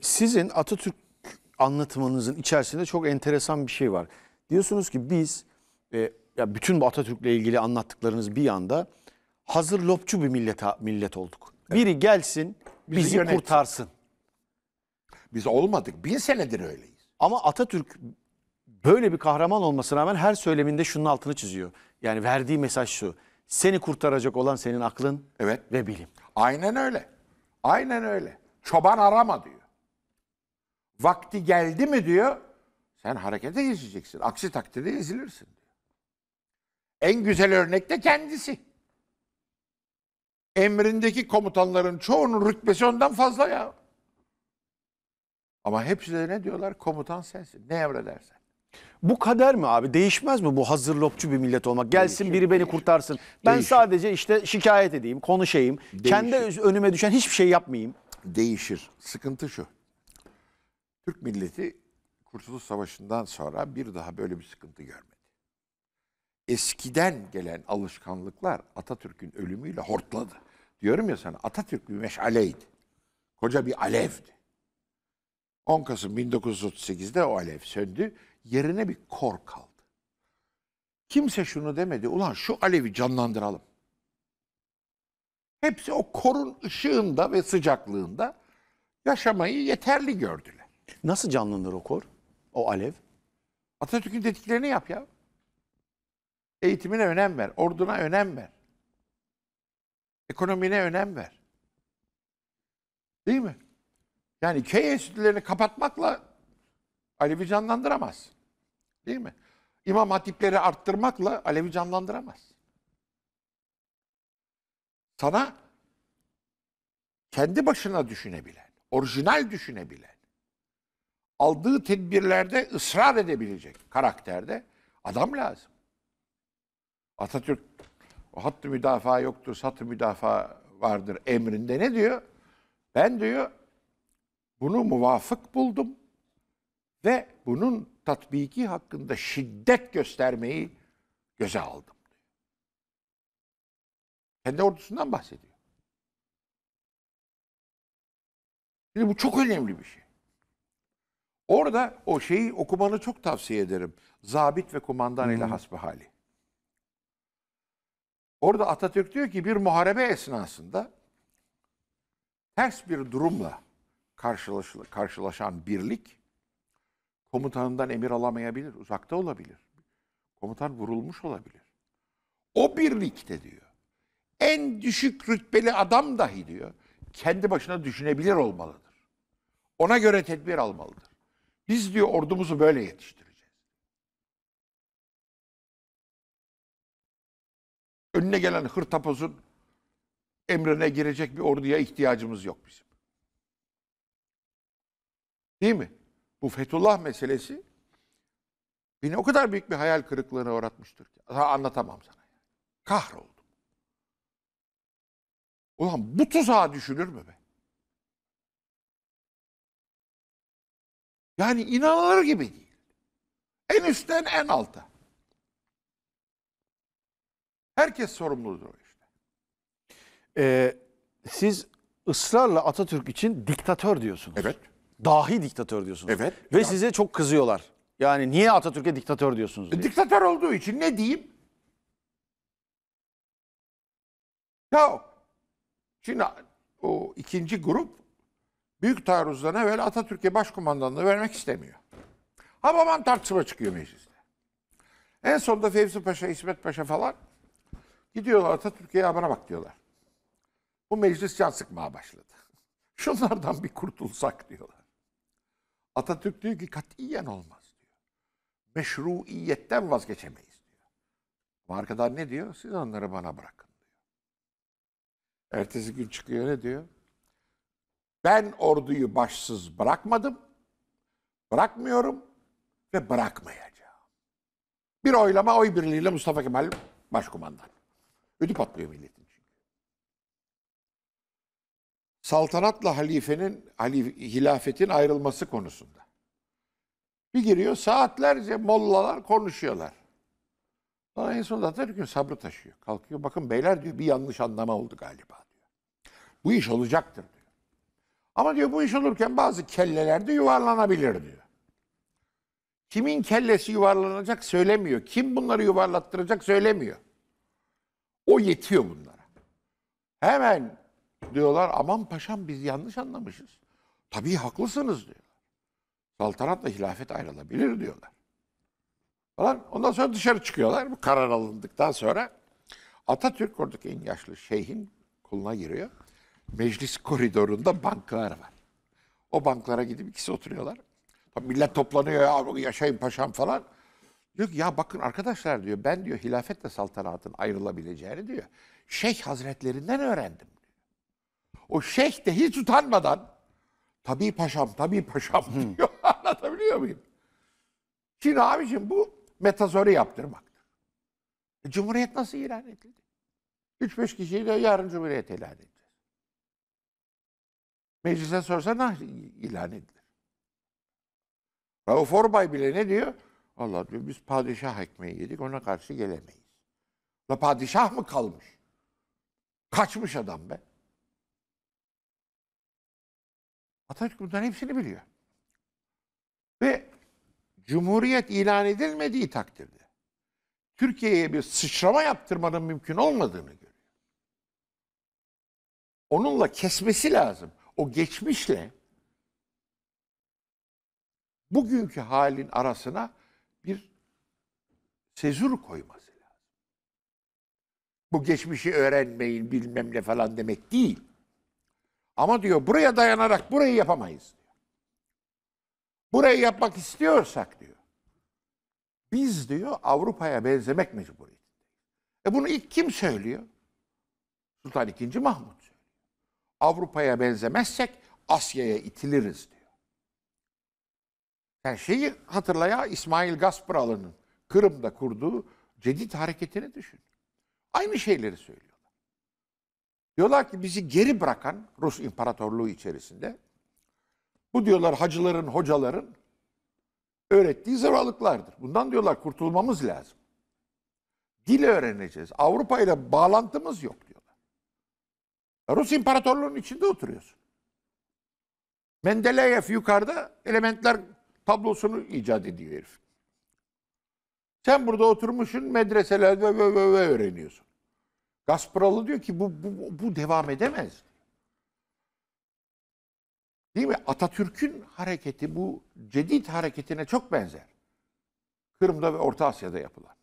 Sizin Atatürk anlatımınızın içerisinde çok enteresan bir şey var. Diyorsunuz ki biz e, ya bütün bu Atatürk'le ilgili anlattıklarınız bir yanda hazır lopçu bir millet millet olduk. Evet. Biri gelsin bizi, bizi kurtarsın. Biz olmadık. Bin senedir öyleyiz. Ama Atatürk böyle bir kahraman olmasına rağmen her söyleminde şunun altını çiziyor. Yani verdiği mesaj şu. Seni kurtaracak olan senin aklın evet. ve bilim. Aynen öyle. Aynen öyle. Çoban arama diyor vakti geldi mi diyor, sen harekete geçeceksin. Aksi takdirde ezilirsin diyor. En güzel örnek de kendisi. Emrindeki komutanların çoğunun rütbesi ondan fazla ya. Ama hepsi de ne diyorlar? Komutan sensin. Ne emredersen. Bu kader mi abi? Değişmez mi bu hazır lopçu bir millet olmak? Gelsin Değişim, biri beni değişir. kurtarsın. Ben Değişim. sadece işte şikayet edeyim, konuşayım. Değişir. Kendi önüme düşen hiçbir şey yapmayayım. Değişir. Sıkıntı şu. Türk milleti Kurtuluş Savaşı'ndan sonra bir daha böyle bir sıkıntı görmedi. Eskiden gelen alışkanlıklar Atatürk'ün ölümüyle hortladı. Diyorum ya sana Atatürk bir meşaleydi. Koca bir alevdi. 10 Kasım 1938'de o alev söndü. Yerine bir kor kaldı. Kimse şunu demedi. Ulan şu alevi canlandıralım. Hepsi o korun ışığında ve sıcaklığında yaşamayı yeterli gördüler. Nasıl canlanır o kor? O alev? Atatürk'ün dediklerini yap ya. Eğitimine önem ver, orduna önem ver. Ekonomine önem ver. Değil mi? Yani köy enstitülerini kapatmakla Alevi canlandıramaz. Değil mi? İmam hatipleri arttırmakla Alevi canlandıramaz. Sana kendi başına düşünebilen, orijinal düşünebilen, aldığı tedbirlerde ısrar edebilecek karakterde adam lazım. Atatürk o hattı müdafaa yoktur, satı müdafaa vardır emrinde ne diyor? Ben diyor bunu muvafık buldum ve bunun tatbiki hakkında şiddet göstermeyi göze aldım. Kendi ordusundan bahsediyor. Şimdi bu çok önemli bir şey. Orada o şeyi okumanı çok tavsiye ederim. Zabit ve kumandan hmm. ile hasbihali. Orada Atatürk diyor ki bir muharebe esnasında ters bir durumla karşılaş, karşılaşan birlik komutanından emir alamayabilir, uzakta olabilir. Komutan vurulmuş olabilir. O birlikte diyor. En düşük rütbeli adam dahi diyor kendi başına düşünebilir olmalıdır. Ona göre tedbir almalıdır. Biz diyor ordumuzu böyle yetiştireceğiz. Önüne gelen hırtapozun emrine girecek bir orduya ihtiyacımız yok bizim. Değil mi? Bu Fethullah meselesi beni o kadar büyük bir hayal kırıklığına uğratmıştır ki. Daha anlatamam sana. Kahroldum. Ulan bu tuzağa düşülür mü be? Yani inanılır gibi değil. En üstten en alta. Herkes sorumludur o işte. Ee, siz ısrarla Atatürk için diktatör diyorsunuz. Evet. Dahi diktatör diyorsunuz. Evet. Ve yani. size çok kızıyorlar. Yani niye Atatürk'e diktatör diyorsunuz? Diye. Diktatör olduğu için ne diyeyim? Ya şimdi o ikinci grup büyük taarruzdan evvel Atatürk'e başkumandanlığı vermek istemiyor. Habaman tartışma çıkıyor mecliste. En sonunda Fevzi Paşa, İsmet Paşa falan gidiyorlar Atatürk'e bana bak diyorlar. Bu meclis can sıkmaya başladı. Şunlardan bir kurtulsak diyorlar. Atatürk diyor ki katiyen olmaz diyor. Meşruiyetten vazgeçemeyiz diyor. Ama arkadaşlar ne diyor? Siz onları bana bırakın diyor. Ertesi gün çıkıyor ne diyor? Ben orduyu başsız bırakmadım, bırakmıyorum ve bırakmayacağım. Bir oylama oy birliğiyle Mustafa Kemal başkumandan. Ödü patlıyor milletin çünkü. Saltanatla halifenin, halif, hilafetin ayrılması konusunda. Bir giriyor saatlerce mollalar konuşuyorlar. Sonra en sonunda gün sabrı taşıyor. Kalkıyor bakın beyler diyor bir yanlış anlama oldu galiba diyor. Bu iş olacaktır diyor. Ama diyor bu iş olurken bazı kelleler de yuvarlanabilir diyor. Kimin kellesi yuvarlanacak söylemiyor. Kim bunları yuvarlattıracak söylemiyor. O yetiyor bunlara. Hemen diyorlar aman paşam biz yanlış anlamışız. Tabii haklısınız diyor. Saltanatla hilafet ayrılabilir diyorlar. Falan. Ondan sonra dışarı çıkıyorlar. Bu karar alındıktan sonra Atatürk oradaki en yaşlı şeyhin koluna giriyor meclis koridorunda banklar var. O banklara gidip ikisi oturuyorlar. Tabii millet toplanıyor ya yaşayın paşam falan. Diyor ki ya bakın arkadaşlar diyor ben diyor hilafetle saltanatın ayrılabileceğini diyor. Şeyh hazretlerinden öğrendim. O şeyh de hiç utanmadan tabii paşam tabii paşam diyor. Anlatabiliyor muyum? Şimdi abicim bu metazoru yaptırmaktır. E, Cumhuriyet nasıl ilan edildi? 3-5 kişiyi de yarın Cumhuriyet ilan edildi. Meclise sorsan nah ilan edilir. Rauf Orbay bile ne diyor? Allah diyor biz padişah ekmeği yedik ona karşı gelemeyiz. La padişah mı kalmış? Kaçmış adam be. Atatürk bunların hepsini biliyor. Ve Cumhuriyet ilan edilmediği takdirde Türkiye'ye bir sıçrama yaptırmanın mümkün olmadığını görüyor. Onunla kesmesi lazım o geçmişle bugünkü halin arasına bir sezur koyması lazım. Bu geçmişi öğrenmeyin bilmem ne falan demek değil. Ama diyor buraya dayanarak burayı yapamayız diyor. Burayı yapmak istiyorsak diyor. Biz diyor Avrupa'ya benzemek mecburiyetindeyiz. E bunu ilk kim söylüyor? Sultan II. Mahmut. Avrupa'ya benzemezsek Asya'ya itiliriz diyor. Yani şeyi hatırlaya İsmail Gaspıralının Kırım'da kurduğu Cedid hareketini düşün. Aynı şeyleri söylüyorlar. Diyorlar ki bizi geri bırakan Rus İmparatorluğu içerisinde bu diyorlar hacıların, hocaların öğrettiği zırvalıklardır. Bundan diyorlar kurtulmamız lazım. Dil öğreneceğiz. Avrupa ile bağlantımız yok diyor. Rus İmparatorluğu'nun içinde oturuyorsun. Mendeleyev yukarıda elementler tablosunu icat ediyor herif. Sen burada oturmuşsun medreselerde ve ve ve öğreniyorsun. Gasparalı diyor ki bu, bu, bu devam edemez. Değil mi? Atatürk'ün hareketi bu cedid hareketine çok benzer. Kırım'da ve Orta Asya'da yapılan.